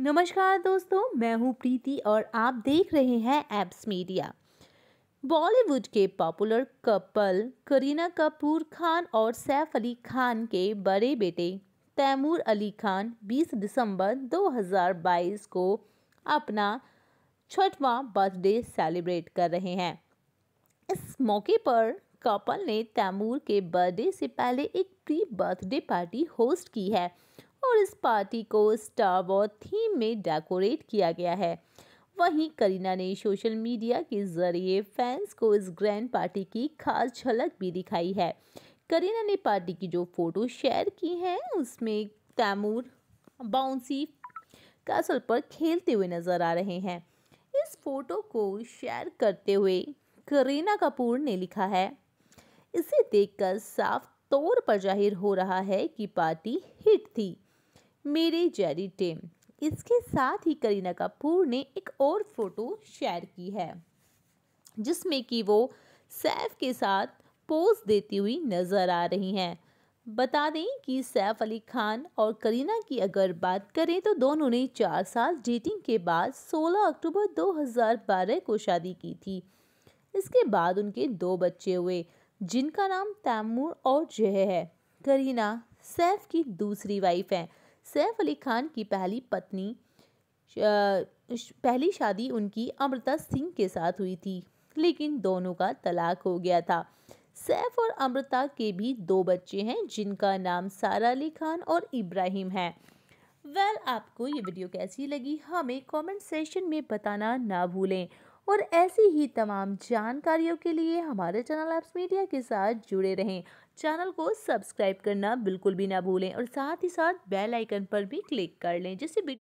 नमस्कार दोस्तों मैं हूं प्रीति और आप देख रहे हैं एप्स मीडिया बॉलीवुड के पॉपुलर कपल करीना कपूर खान और सैफ अली खान के बड़े बेटे तैमूर अली खान 20 दिसंबर 2022 को अपना छठवां बर्थडे सेलिब्रेट कर रहे हैं इस मौके पर कपल ने तैमूर के बर्थडे से पहले एक प्री बर्थडे पार्टी होस्ट की है और इस पार्टी को स्टार वॉर थीम में डेकोरेट किया गया है वहीं करीना ने सोशल मीडिया के जरिए फैंस को इस ग्रैंड पार्टी की खास झलक भी दिखाई है करीना ने पार्टी की जो फोटो शेयर की है उसमें तैमूर बाउंसी कैसल पर खेलते हुए नजर आ रहे हैं इस फोटो को शेयर करते हुए करीना कपूर ने लिखा है इसे देखकर साफ तौर पर जाहिर हो रहा है कि पार्टी हिट थी मेरे जेरी टेम इसके साथ ही करीना कपूर ने एक और फ़ोटो शेयर की है जिसमें कि वो सैफ के साथ पोज देती हुई नज़र आ रही हैं बता दें कि सैफ अली खान और करीना की अगर बात करें तो दोनों ने चार साल डेटिंग के बाद 16 अक्टूबर 2012 को शादी की थी इसके बाद उनके दो बच्चे हुए जिनका नाम तैमूर और जह है करीना सैफ की दूसरी वाइफ है सैफ अली खान की पहली पत्नी पहली शादी उनकी अमृता सिंह के साथ हुई थी लेकिन दोनों का तलाक हो गया था सैफ और अमृता के भी दो बच्चे हैं जिनका नाम सारा अली खान और इब्राहिम है वेल well, आपको ये वीडियो कैसी लगी हमें कमेंट सेशन में बताना ना भूलें और ऐसी ही तमाम जानकारियों के लिए हमारे चैनल एप्स मीडिया के साथ जुड़े रहें चैनल को सब्सक्राइब करना बिल्कुल भी ना भूलें और साथ ही साथ बेल आइकन पर भी क्लिक कर लें जिससे